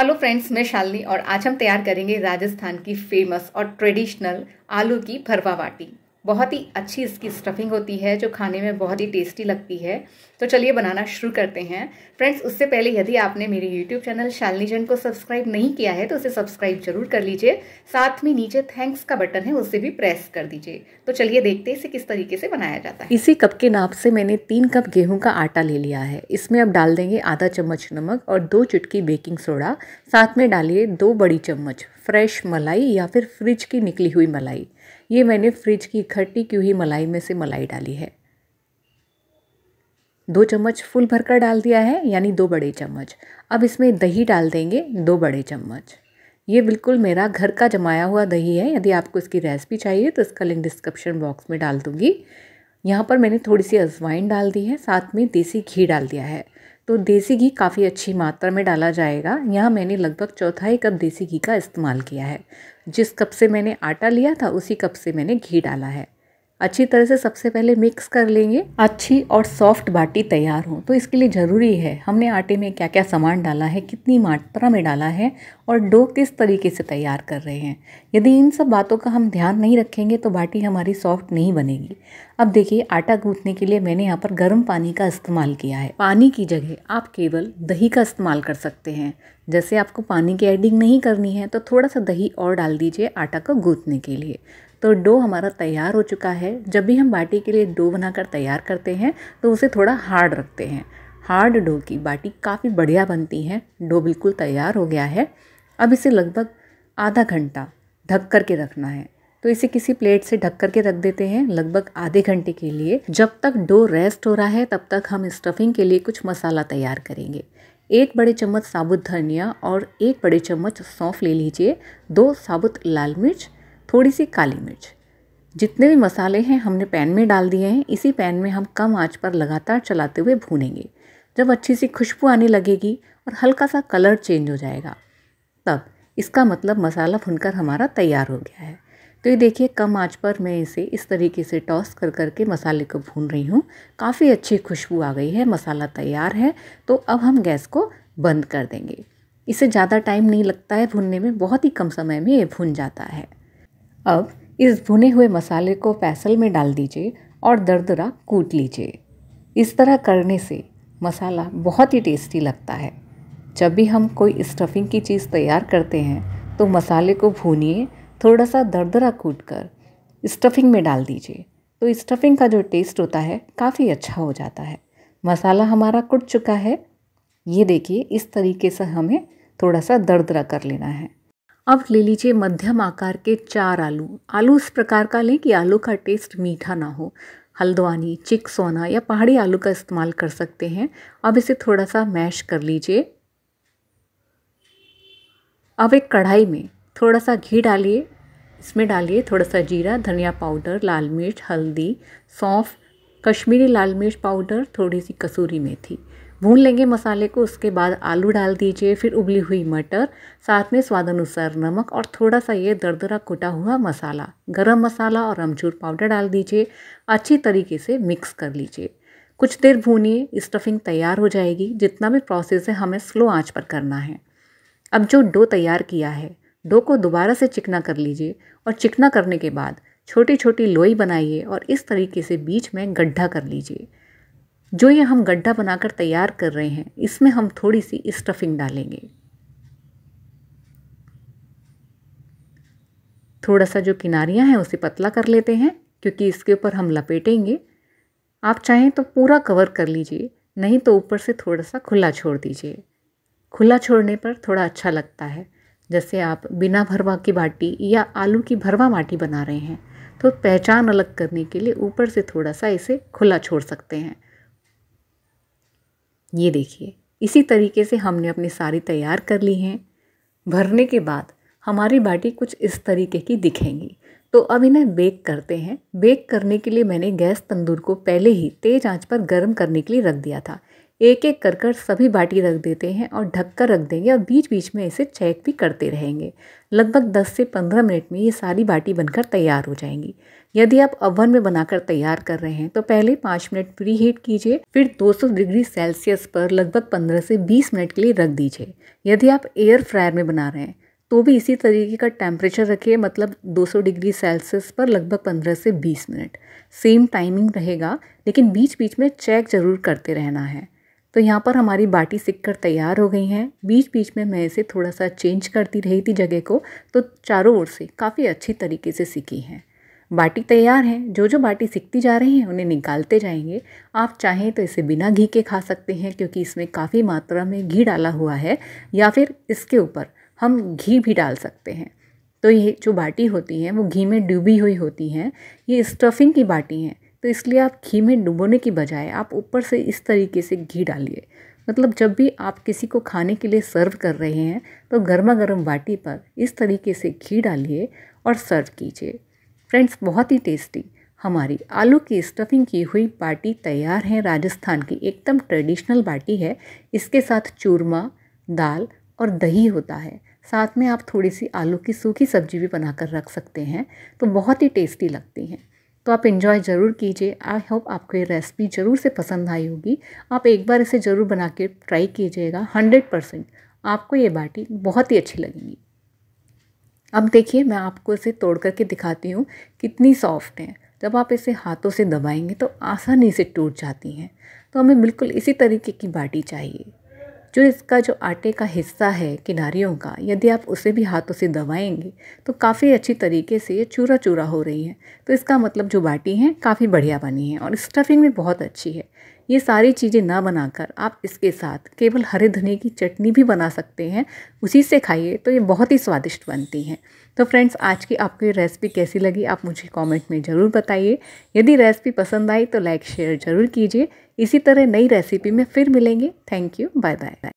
hello friends मैं शालिनी और आज हम तैयार करेंगे राजस्थान की फेमस और ट्रेडिशनल आलू की भरवा बाटी बहुत ही अच्छी इसकी स्टफिंग होती है जो खाने में बहुत ही टेस्टी लगती है तो चलिए बनाना शुरू करते हैं फ्रेंड्स उससे पहले यदि आपने मेरे यूट्यूब चैनल शालनी जैन को सब्सक्राइब नहीं किया है तो उसे सब्सक्राइब जरूर कर लीजिए साथ में नीचे थैंक्स का बटन है उसे भी प्रेस कर दीजिए तो चलिए देखते इसे किस तरीके से बनाया जाता है इसी कप के नाप से मैंने तीन कप गेहूँ का आटा ले लिया है इसमें अब डाल देंगे आधा चम्मच नमक और दो चुटकी बेकिंग सोडा साथ में डालिए दो बड़ी चम्मच फ्रेश मलाई या फिर फ्रिज की निकली हुई मलाई ये मैंने फ्रिज की इकट्ठी की हुई मलाई में से मलाई डाली है दो चम्मच फुल भरकर डाल दिया है यानी दो बड़े चम्मच अब इसमें दही डाल देंगे दो बड़े चम्मच ये बिल्कुल मेरा घर का जमाया हुआ दही है यदि आपको इसकी रेसिपी चाहिए तो इसका लिंक डिस्क्रिप्शन बॉक्स में डाल दूँगी यहाँ पर मैंने थोड़ी सी अजवाइन डाल दी है साथ में देसी घी डाल दिया है तो देसी घी काफ़ी अच्छी मात्रा में डाला जाएगा यहाँ मैंने लगभग चौथाई कप देसी घी का इस्तेमाल किया है जिस कप से मैंने आटा लिया था उसी कप से मैंने घी डाला है अच्छी तरह से सबसे पहले मिक्स कर लेंगे अच्छी और सॉफ्ट बाटी तैयार हो तो इसके लिए ज़रूरी है हमने आटे में क्या क्या सामान डाला है कितनी मात्रा में डाला है और डो किस तरीके से तैयार कर रहे हैं यदि इन सब बातों का हम ध्यान नहीं रखेंगे तो बाटी हमारी सॉफ्ट नहीं बनेगी अब देखिए आटा गूंथने के लिए मैंने यहाँ पर गर्म पानी का इस्तेमाल किया है पानी की जगह आप केवल दही का इस्तेमाल कर सकते हैं जैसे आपको पानी की एडिंग नहीं करनी है तो थोड़ा सा दही और डाल दीजिए आटा को गूंथने के लिए तो डो हमारा तैयार हो चुका है जब भी हम बाटी के लिए डो बनाकर तैयार करते हैं तो उसे थोड़ा हार्ड रखते हैं हार्ड डो की बाटी काफ़ी बढ़िया बनती है डो बिल्कुल तैयार हो गया है अब इसे लगभग आधा घंटा ढक कर के रखना है तो इसे किसी प्लेट से ढक करके रख देते हैं लगभग आधे घंटे के लिए जब तक डो रेस्ट हो रहा है तब तक हम स्टफिंग के लिए कुछ मसाला तैयार करेंगे एक बड़े चम्मच साबुत धनिया और एक बड़े चम्मच सौंफ ले लीजिए दो साबुत लाल मिर्च थोड़ी सी काली मिर्च जितने भी मसाले हैं हमने पैन में डाल दिए हैं इसी पैन में हम कम आंच पर लगातार चलाते हुए भूनेंगे जब अच्छी सी खुशबू आने लगेगी और हल्का सा कलर चेंज हो जाएगा तब इसका मतलब मसाला भुनकर हमारा तैयार हो गया है तो ये देखिए कम आंच पर मैं इसे इस तरीके से टॉस कर करके मसाले को भून रही हूँ काफ़ी अच्छी खुशबू आ गई है मसाला तैयार है तो अब हम गैस को बंद कर देंगे इसे ज़्यादा टाइम नहीं लगता है भुनने में बहुत ही कम समय में ये भुन जाता है अब इस भुने हुए मसाले को पैसल में डाल दीजिए और दरदरा कूट लीजिए इस तरह करने से मसाला बहुत ही टेस्टी लगता है जब भी हम कोई स्टफिंग की चीज़ तैयार करते हैं तो मसाले को भूनिए थोड़ा सा दरदरा कूट कर स्टफिंग में डाल दीजिए तो स्टफिंग का जो टेस्ट होता है काफ़ी अच्छा हो जाता है मसाला हमारा कूट चुका है ये देखिए इस तरीके से हमें थोड़ा सा दरदरा कर लेना है अब ले लीजिए मध्यम आकार के चार आलू आलू इस प्रकार का लें कि आलू का टेस्ट मीठा ना हो हल्द्वानी चिक सोना या पहाड़ी आलू का इस्तेमाल कर सकते हैं अब इसे थोड़ा सा मैश कर लीजिए अब एक कढ़ाई में थोड़ा सा घी डालिए इसमें डालिए थोड़ा सा जीरा धनिया पाउडर लाल मिर्च हल्दी सौंफ कश्मीरी लाल मिर्च पाउडर थोड़ी सी कसूरी मेथी भून लेंगे मसाले को उसके बाद आलू डाल दीजिए फिर उबली हुई मटर साथ में स्वाद अनुसार नमक और थोड़ा सा ये दरदरा कुटा हुआ मसाला गरम मसाला और अमचूर पाउडर डाल दीजिए अच्छी तरीके से मिक्स कर लीजिए कुछ देर भूनिए स्टफिंग तैयार हो जाएगी जितना भी प्रोसेस है हमें स्लो आँच पर करना है अब जो डो तैयार किया है डो को दोबारा से चिकना कर लीजिए और चिकना करने के बाद छोटी छोटी लोई बनाइए और इस तरीके से बीच में गड्ढा कर लीजिए जो ये हम गड्ढा बनाकर तैयार कर रहे हैं इसमें हम थोड़ी सी स्टफिंग डालेंगे थोड़ा सा जो किनारियां हैं उसे पतला कर लेते हैं क्योंकि इसके ऊपर हम लपेटेंगे आप चाहें तो पूरा कवर कर लीजिए नहीं तो ऊपर से थोड़ा सा खुला छोड़ दीजिए खुला छोड़ने पर थोड़ा अच्छा लगता है जैसे आप बिना भरवा की बाटी या आलू की भरवा बाटी बना रहे हैं तो पहचान अलग करने के लिए ऊपर से थोड़ा सा इसे खुला छोड़ सकते हैं ये देखिए इसी तरीके से हमने अपनी साड़ी तैयार कर ली हैं भरने के बाद हमारी बाटी कुछ इस तरीके की दिखेंगी तो अब इन्हें बेक करते हैं बेक करने के लिए मैंने गैस तंदूर को पहले ही तेज़ आंच पर गर्म करने के लिए रख दिया था एक एक कर कर सभी बाटी रख देते हैं और ढक कर रख देंगे और बीच बीच में इसे चेक भी करते रहेंगे लगभग 10 से 15 मिनट में ये सारी बाटी बनकर तैयार हो जाएंगी यदि आप ओवन में बनाकर तैयार कर रहे हैं तो पहले पाँच मिनट प्री हीट कीजिए फिर 200 डिग्री सेल्सियस पर लगभग पंद्रह से बीस मिनट के लिए रख दीजिए यदि आप एयर फ्रायर में बना रहे हैं तो भी इसी तरीके का टेम्परेचर रखिए मतलब 200 डिग्री सेल्सियस पर लगभग 15 से 20 मिनट सेम टाइमिंग रहेगा लेकिन बीच बीच में चेक ज़रूर करते रहना है तो यहाँ पर हमारी बाटी सिक कर तैयार हो गई हैं बीच बीच में मैं इसे थोड़ा सा चेंज करती रही थी जगह को तो चारों ओर से काफ़ी अच्छी तरीके से सीखी हैं बाटी तैयार हैं जो जो बाटी सीखती जा रही हैं उन्हें निकालते जाएंगे आप चाहें तो इसे बिना घी के खा सकते हैं क्योंकि इसमें काफ़ी मात्रा में घी डाला हुआ है या फिर इसके ऊपर हम घी भी डाल सकते हैं तो ये जो बाटी होती हैं वो घी में डूबी हुई होती हैं ये स्टफिंग की बाटी हैं तो इसलिए आप घी में डुबोने की बजाय आप ऊपर से इस तरीके से घी डालिए मतलब जब भी आप किसी को खाने के लिए सर्व कर रहे हैं तो गर्मा गर्म बाटी पर इस तरीके से घी डालिए और सर्व कीजिए फ्रेंड्स बहुत ही टेस्टी हमारी आलू की स्टफिंग की हुई बाटी तैयार है राजस्थान की एकदम ट्रेडिशनल बाटी है इसके साथ चूरमा दाल और दही होता है साथ में आप थोड़ी सी आलू की सूखी सब्जी भी बनाकर रख सकते हैं तो बहुत ही टेस्टी लगती हैं तो आप इन्जॉय ज़रूर कीजिए आई होप आपको ये रेसिपी ज़रूर से पसंद आई होगी आप एक बार इसे ज़रूर बना के ट्राई कीजिएगा हंड्रेड परसेंट आपको ये बाटी बहुत ही अच्छी लगेगी अब देखिए मैं आपको इसे तोड़ करके दिखाती हूँ कितनी सॉफ्ट है जब आप इसे हाथों से दबाएंगे तो आसानी से टूट जाती हैं तो हमें बिल्कुल इसी तरीके की बाटी चाहिए जो इसका जो आटे का हिस्सा है किनारियों का यदि आप उसे भी हाथों से दबाएंगे तो काफ़ी अच्छी तरीके से ये चूरा चूरा हो रही है तो इसका मतलब जो बाटी है काफ़ी बढ़िया बनी है और स्टफिंग भी बहुत अच्छी है ये सारी चीज़ें ना बनाकर आप इसके साथ केवल हरे धने की चटनी भी बना सकते हैं उसी से खाइए तो ये बहुत ही स्वादिष्ट बनती हैं तो फ्रेंड्स आज की आपको ये रेसिपी कैसी लगी आप मुझे कमेंट में ज़रूर बताइए यदि रेसिपी पसंद आई तो लाइक शेयर ज़रूर कीजिए इसी तरह नई रेसिपी में फिर मिलेंगे थैंक यू बाय बाय